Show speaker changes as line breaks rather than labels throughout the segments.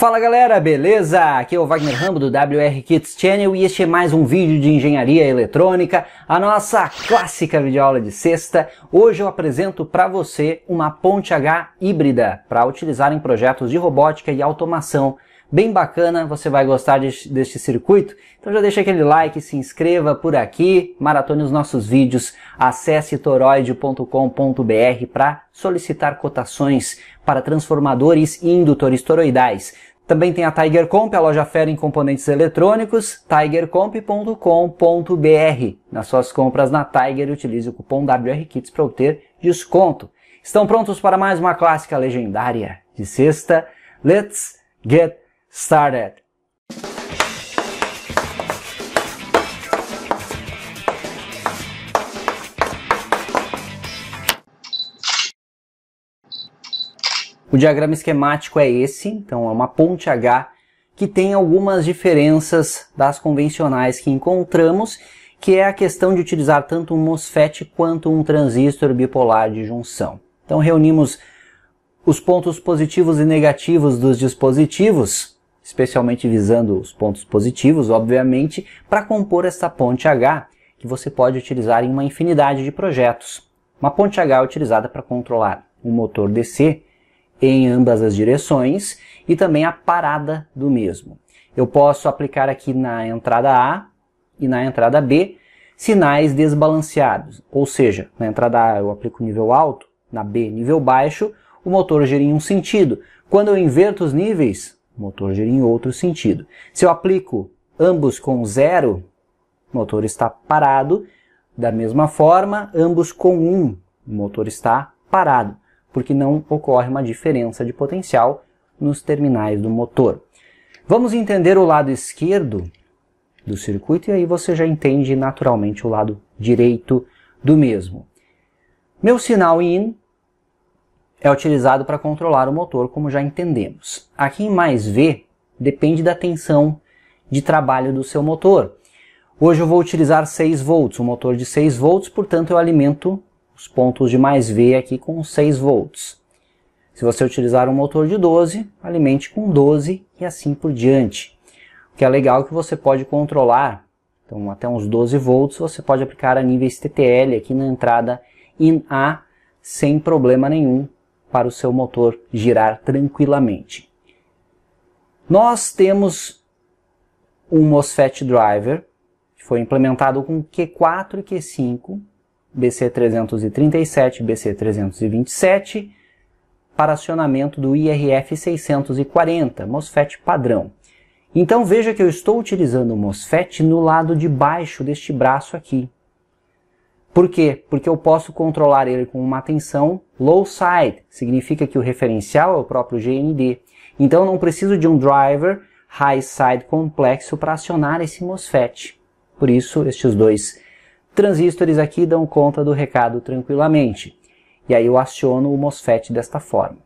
Fala galera, beleza? Aqui é o Wagner Rambo do WR Kids Channel e este é mais um vídeo de engenharia eletrônica, a nossa clássica videoaula de sexta. Hoje eu apresento para você uma ponte H híbrida para utilizar em projetos de robótica e automação. Bem bacana, você vai gostar de, deste circuito? Então já deixa aquele like, se inscreva por aqui, maratone os nossos vídeos, acesse toroide.com.br para solicitar cotações para transformadores e indutores toroidais. Também tem a Tiger Comp, a loja fera em componentes eletrônicos, tigercomp.com.br. Nas suas compras na Tiger, utilize o cupom WRKITS para obter desconto. Estão prontos para mais uma clássica legendária de sexta? Let's get started! O diagrama esquemático é esse, então é uma ponte H que tem algumas diferenças das convencionais que encontramos, que é a questão de utilizar tanto um MOSFET quanto um transistor bipolar de junção. Então reunimos os pontos positivos e negativos dos dispositivos, especialmente visando os pontos positivos, obviamente, para compor essa ponte H, que você pode utilizar em uma infinidade de projetos. Uma ponte H é utilizada para controlar um motor DC, em ambas as direções e também a parada do mesmo. Eu posso aplicar aqui na entrada A e na entrada B sinais desbalanceados, ou seja, na entrada A eu aplico nível alto, na B nível baixo, o motor gira em um sentido. Quando eu inverto os níveis, o motor gira em outro sentido. Se eu aplico ambos com zero, o motor está parado. Da mesma forma, ambos com um, o motor está parado porque não ocorre uma diferença de potencial nos terminais do motor. Vamos entender o lado esquerdo do circuito e aí você já entende naturalmente o lado direito do mesmo. Meu sinal IN é utilizado para controlar o motor, como já entendemos. Aqui em mais V depende da tensão de trabalho do seu motor. Hoje eu vou utilizar 6 volts, um motor de 6 volts, portanto eu alimento os pontos de mais V aqui com 6 volts. Se você utilizar um motor de 12, alimente com 12 e assim por diante. O que é legal é que você pode controlar, então até uns 12 volts, você pode aplicar a níveis TTL aqui na entrada in A sem problema nenhum para o seu motor girar tranquilamente. Nós temos um MOSFET driver que foi implementado com Q4 e Q5 BC 337, BC 327, para acionamento do IRF 640, MOSFET padrão. Então veja que eu estou utilizando o MOSFET no lado de baixo deste braço aqui. Por quê? Porque eu posso controlar ele com uma tensão low side, significa que o referencial é o próprio GND. Então não preciso de um driver high side complexo para acionar esse MOSFET. Por isso estes dois Transistores aqui dão conta do recado tranquilamente. E aí eu aciono o MOSFET desta forma.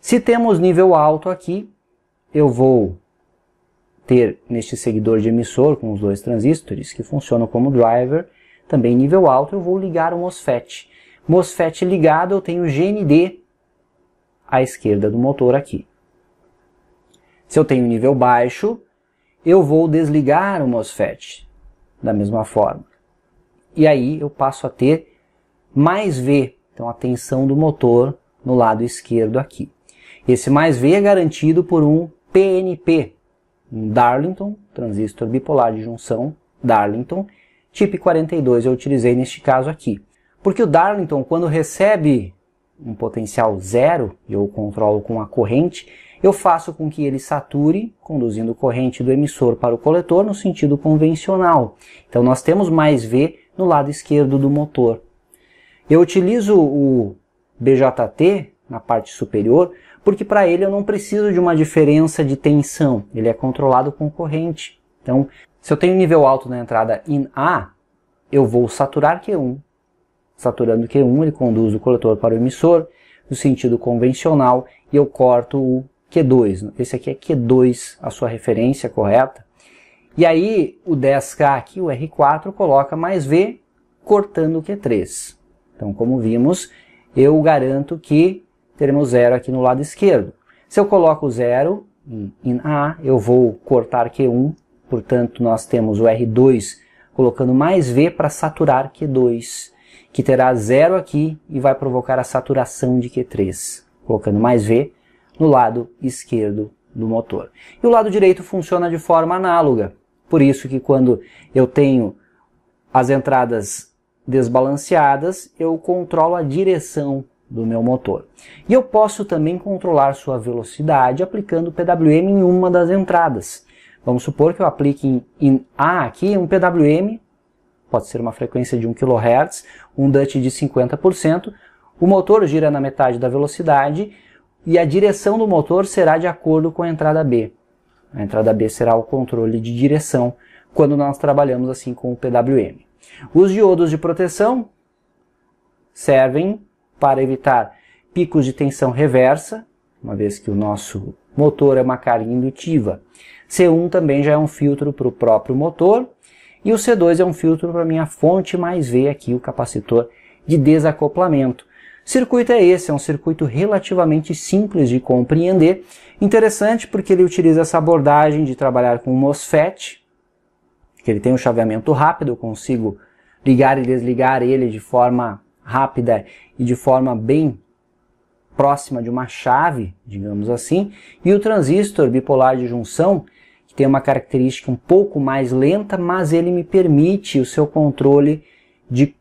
Se temos nível alto aqui, eu vou ter neste seguidor de emissor com os dois transistores que funcionam como driver, também nível alto, eu vou ligar o MOSFET. MOSFET ligado, eu tenho GND à esquerda do motor aqui. Se eu tenho nível baixo, eu vou desligar o MOSFET da mesma forma e aí eu passo a ter mais V, então a tensão do motor no lado esquerdo aqui. Esse mais V é garantido por um PNP, um Darlington, transistor bipolar de junção Darlington, tipo 42 eu utilizei neste caso aqui. Porque o Darlington, quando recebe um potencial zero, eu controlo com a corrente, eu faço com que ele sature, conduzindo corrente do emissor para o coletor no sentido convencional. Então nós temos mais V no lado esquerdo do motor. Eu utilizo o BJT na parte superior porque para ele eu não preciso de uma diferença de tensão, ele é controlado com corrente. Então, se eu tenho nível alto na entrada in A, eu vou saturar Q1. Saturando Q1, ele conduz o coletor para o emissor no sentido convencional e eu corto o Q2. Esse aqui é Q2, a sua referência correta. E aí o 10K aqui, o R4, coloca mais V cortando o Q3. Então, como vimos, eu garanto que teremos zero aqui no lado esquerdo. Se eu coloco zero em A, eu vou cortar Q1, portanto nós temos o R2 colocando mais V para saturar Q2, que terá zero aqui e vai provocar a saturação de Q3, colocando mais V no lado esquerdo do motor. E o lado direito funciona de forma análoga. Por isso que quando eu tenho as entradas desbalanceadas, eu controlo a direção do meu motor. E eu posso também controlar sua velocidade aplicando o PWM em uma das entradas. Vamos supor que eu aplique em, em A aqui um PWM, pode ser uma frequência de 1 kHz, um DUT de 50%, o motor gira na metade da velocidade e a direção do motor será de acordo com a entrada B. A entrada B será o controle de direção quando nós trabalhamos assim com o PWM. Os diodos de proteção servem para evitar picos de tensão reversa, uma vez que o nosso motor é uma carga indutiva. C1 também já é um filtro para o próprio motor e o C2 é um filtro para a minha fonte mais V aqui, o capacitor de desacoplamento circuito é esse, é um circuito relativamente simples de compreender. Interessante porque ele utiliza essa abordagem de trabalhar com MOSFET, que ele tem um chaveamento rápido, eu consigo ligar e desligar ele de forma rápida e de forma bem próxima de uma chave, digamos assim, e o transistor bipolar de junção, que tem uma característica um pouco mais lenta, mas ele me permite o seu controle de,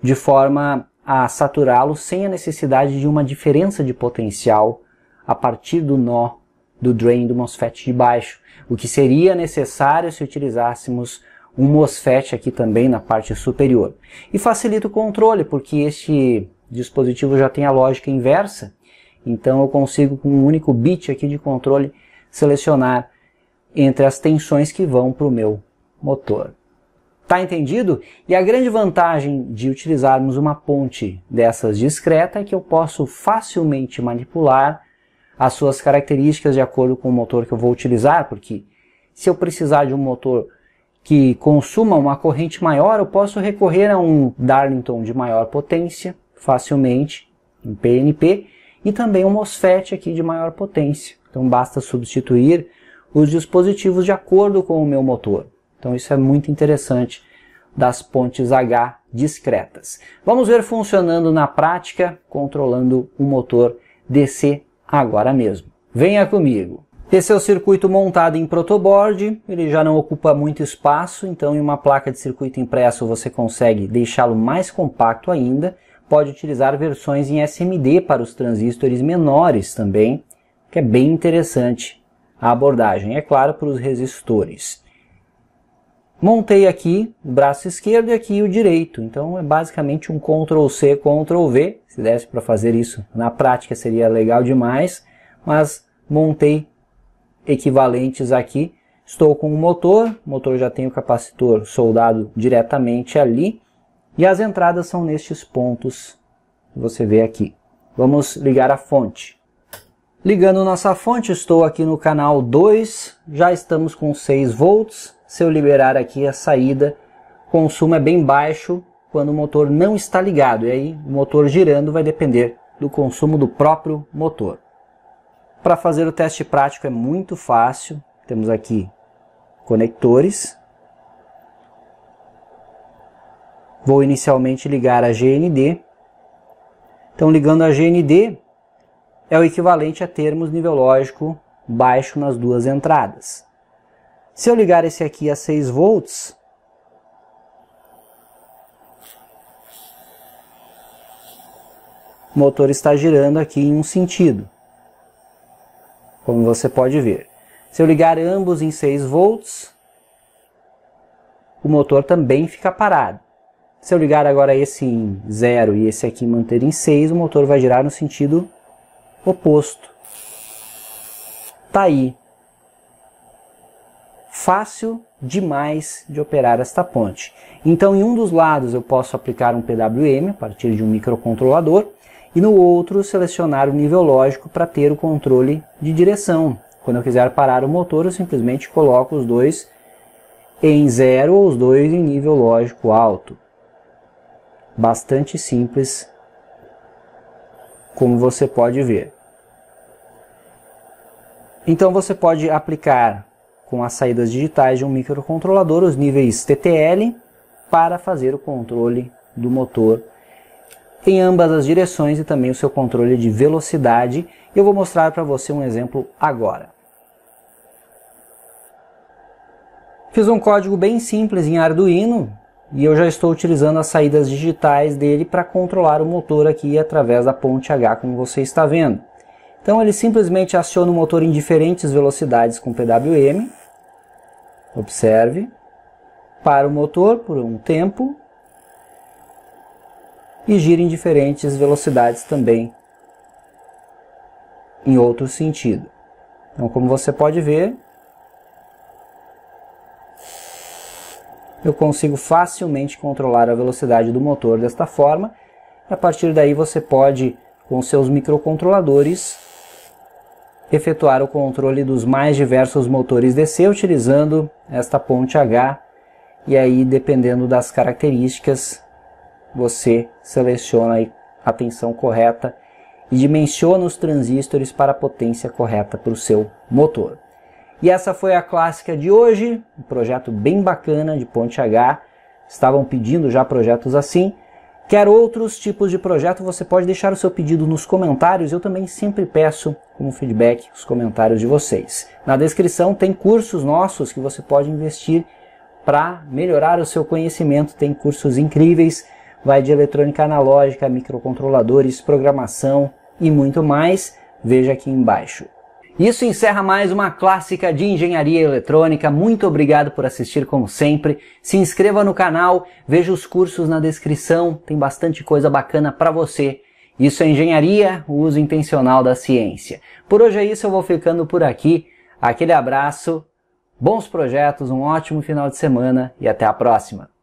de forma a saturá-lo sem a necessidade de uma diferença de potencial a partir do nó do drain do MOSFET de baixo, o que seria necessário se utilizássemos um MOSFET aqui também na parte superior. E facilita o controle, porque este dispositivo já tem a lógica inversa, então eu consigo com um único bit aqui de controle selecionar entre as tensões que vão para o meu motor. Tá entendido? E a grande vantagem de utilizarmos uma ponte dessas discreta é que eu posso facilmente manipular as suas características de acordo com o motor que eu vou utilizar, porque se eu precisar de um motor que consuma uma corrente maior, eu posso recorrer a um Darlington de maior potência facilmente, em PNP, e também um MOSFET aqui de maior potência. Então basta substituir os dispositivos de acordo com o meu motor. Então isso é muito interessante das pontes H discretas. Vamos ver funcionando na prática, controlando o motor DC agora mesmo. Venha comigo! Esse é o circuito montado em protoboard, ele já não ocupa muito espaço, então em uma placa de circuito impresso você consegue deixá-lo mais compacto ainda, pode utilizar versões em SMD para os transistores menores também, que é bem interessante a abordagem, é claro, para os resistores. Montei aqui o braço esquerdo e aqui o direito. Então é basicamente um Ctrl C, Ctrl V. Se desse para fazer isso na prática seria legal demais. Mas montei equivalentes aqui. Estou com o motor, o motor já tem o capacitor soldado diretamente ali. E as entradas são nestes pontos que você vê aqui. Vamos ligar a fonte. Ligando nossa fonte, estou aqui no canal 2, já estamos com 6 volts, se eu liberar aqui a saída, o consumo é bem baixo quando o motor não está ligado, e aí o motor girando vai depender do consumo do próprio motor. Para fazer o teste prático é muito fácil, temos aqui conectores, vou inicialmente ligar a GND. Então, ligando a GND é o equivalente a termos nível lógico baixo nas duas entradas. Se eu ligar esse aqui a 6 volts, o motor está girando aqui em um sentido, como você pode ver. Se eu ligar ambos em 6 volts, o motor também fica parado. Se eu ligar agora esse em 0 e esse aqui manter em 6, o motor vai girar no sentido oposto. Tá aí fácil demais de operar esta ponte. Então, em um dos lados eu posso aplicar um PWM a partir de um microcontrolador e no outro selecionar o nível lógico para ter o controle de direção. Quando eu quiser parar o motor, eu simplesmente coloco os dois em zero ou os dois em nível lógico alto. Bastante simples, como você pode ver. Então você pode aplicar com as saídas digitais de um microcontrolador, os níveis TTL, para fazer o controle do motor em ambas as direções e também o seu controle de velocidade. Eu vou mostrar para você um exemplo agora. Fiz um código bem simples em Arduino e eu já estou utilizando as saídas digitais dele para controlar o motor aqui através da ponte H, como você está vendo. Então ele simplesmente aciona o motor em diferentes velocidades com PWM, observe, para o motor por um tempo e gira em diferentes velocidades também em outro sentido. Então, como você pode ver, eu consigo facilmente controlar a velocidade do motor desta forma. A partir daí, você pode, com seus microcontroladores, efetuar o controle dos mais diversos motores DC utilizando esta ponte H e aí dependendo das características você seleciona a tensão correta e dimensiona os transistores para a potência correta para o seu motor. E essa foi a clássica de hoje, um projeto bem bacana de ponte H. Estavam pedindo já projetos assim. Quer outros tipos de projeto, você pode deixar o seu pedido nos comentários. Eu também sempre peço como feedback os comentários de vocês. Na descrição tem cursos nossos que você pode investir para melhorar o seu conhecimento. Tem cursos incríveis, vai de eletrônica analógica, microcontroladores, programação e muito mais. Veja aqui embaixo. Isso encerra mais uma clássica de engenharia eletrônica. Muito obrigado por assistir como sempre. Se inscreva no canal, veja os cursos na descrição, tem bastante coisa bacana para você. Isso é engenharia, o uso intencional da ciência. Por hoje é isso, eu vou ficando por aqui. Aquele abraço, bons projetos, um ótimo final de semana e até a próxima.